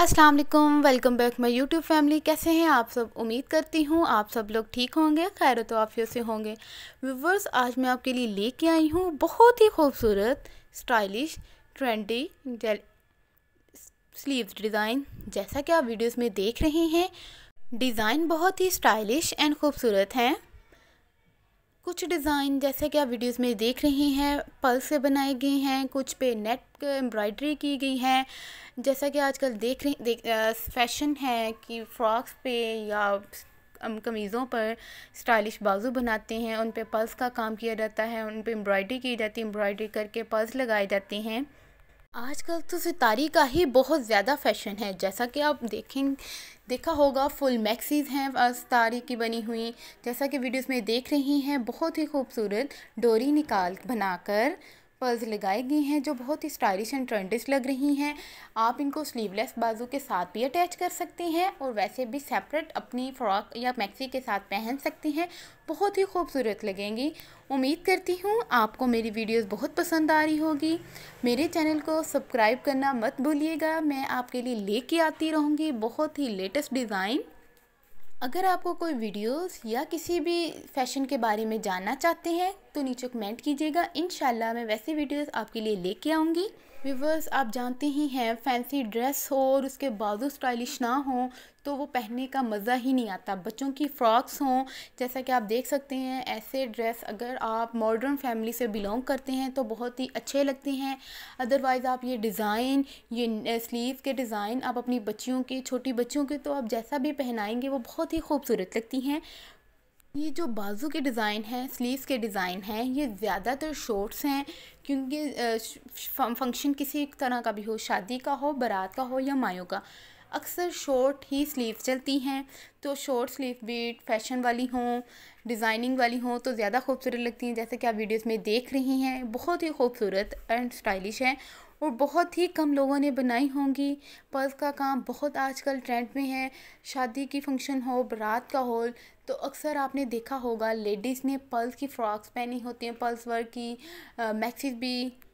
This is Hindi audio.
अस्सलाम वालेकुम welcome back my YouTube family कैसे हैं आप सब उम्मीद करती हूँ आप सब लोग ठीक होंगे खैर तो फिर से होंगे व्यूवर्स आज मैं आपके लिए लेके आई हूँ बहुत ही खूबसूरत स्टाइलिश ट्रेंडी जेल स्लीव्स डिज़ाइन जैसा कि आप वीडियोस में देख रहे हैं डिज़ाइन बहुत ही स्टाइलिश एंड ख़ूबसूरत हैं कुछ डिज़ाइन जैसे कि आप वीडियोस में देख रहे हैं पल से बनाए गए हैं कुछ पे नेट एम्ब्रॉयडरी की गई है जैसा कि आजकल देख रहे देख फैशन है कि फ्रॉक्स पे या हम कमीज़ों पर स्टाइलिश बाजू बनाते हैं उन पे पल्स का काम किया जाता है उन पे एम्ब्रॉयडरी की जाती है एम्ब्रॉयडरी करके पल्स लगाए जाते हैं आजकल तो सितारी का ही बहुत ज़्यादा फैशन है जैसा कि आप देखें देखा होगा फुल मैक्सीज़ हैं सितारी की बनी हुई जैसा कि वीडियोस में देख रही हैं बहुत ही खूबसूरत डोरी निकाल बनाकर पर्ल्स लगाए गए हैं जो बहुत ही स्टाइलिश एंड ट्रेंडिश लग रही हैं आप इनको स्लीवलेस बाजू के साथ भी अटैच कर सकती हैं और वैसे भी सेपरेट अपनी फ्रॉक या मैक्सी के साथ पहन सकती हैं बहुत ही खूबसूरत लगेंगी उम्मीद करती हूँ आपको मेरी वीडियोस बहुत पसंद आ रही होगी मेरे चैनल को सब्सक्राइब करना मत भूलिएगा मैं आपके लिए लेके आती रहूँगी बहुत ही लेटेस्ट डिज़ाइन अगर आपको कोई वीडियोस या किसी भी फैशन के बारे में जानना चाहते हैं तो नीचे कमेंट कीजिएगा इन मैं वैसे वीडियोस आपके लिए लेके आऊँगी व्यूवर्स आप जानते ही हैं फैंसी ड्रेस हो और उसके बाजू स्टाइलिश ना हो तो वो पहनने का मज़ा ही नहीं आता बच्चों की फ़्रॉक्स हों जैसा कि आप देख सकते हैं ऐसे ड्रेस अगर आप मॉडर्न फैमिली से बिलोंग करते हैं तो बहुत ही अच्छे लगते हैं अदरवाइज़ आप ये डिज़ाइन ये स्लीव के डिज़ाइन आप अपनी बच्चियों के छोटी बच्चियों के तो आप जैसा भी पहनाएंगे वो बहुत ही खूबसूरत लगती हैं ये जो बाजू के डिज़ाइन हैं स्लीव्स के डिज़ाइन हैं ये ज़्यादातर शॉर्ट्स हैं क्योंकि फंक्शन किसी तरह का भी हो शादी का हो बारात का हो या मायों का अक्सर शॉर्ट ही स्लीव चलती हैं तो शॉर्ट स्लीव भी फैशन वाली हों डिज़ाइनिंग वाली हों तो ज़्यादा खूबसूरत लगती हैं जैसे कि आप वीडियोस में देख रही हैं बहुत ही खूबसूरत एंड स्टाइलिश है और बहुत ही कम लोगों ने बनाई होंगी पर्स का काम बहुत आजकल ट्रेंड में है शादी की फंक्शन हो बारात का हो तो अक्सर आपने देखा होगा लेडीज़ ने पर्ल्स की फ़्रॉक्स पहनी होती हैं पर्ल्स वर्क की मैक्सिस भी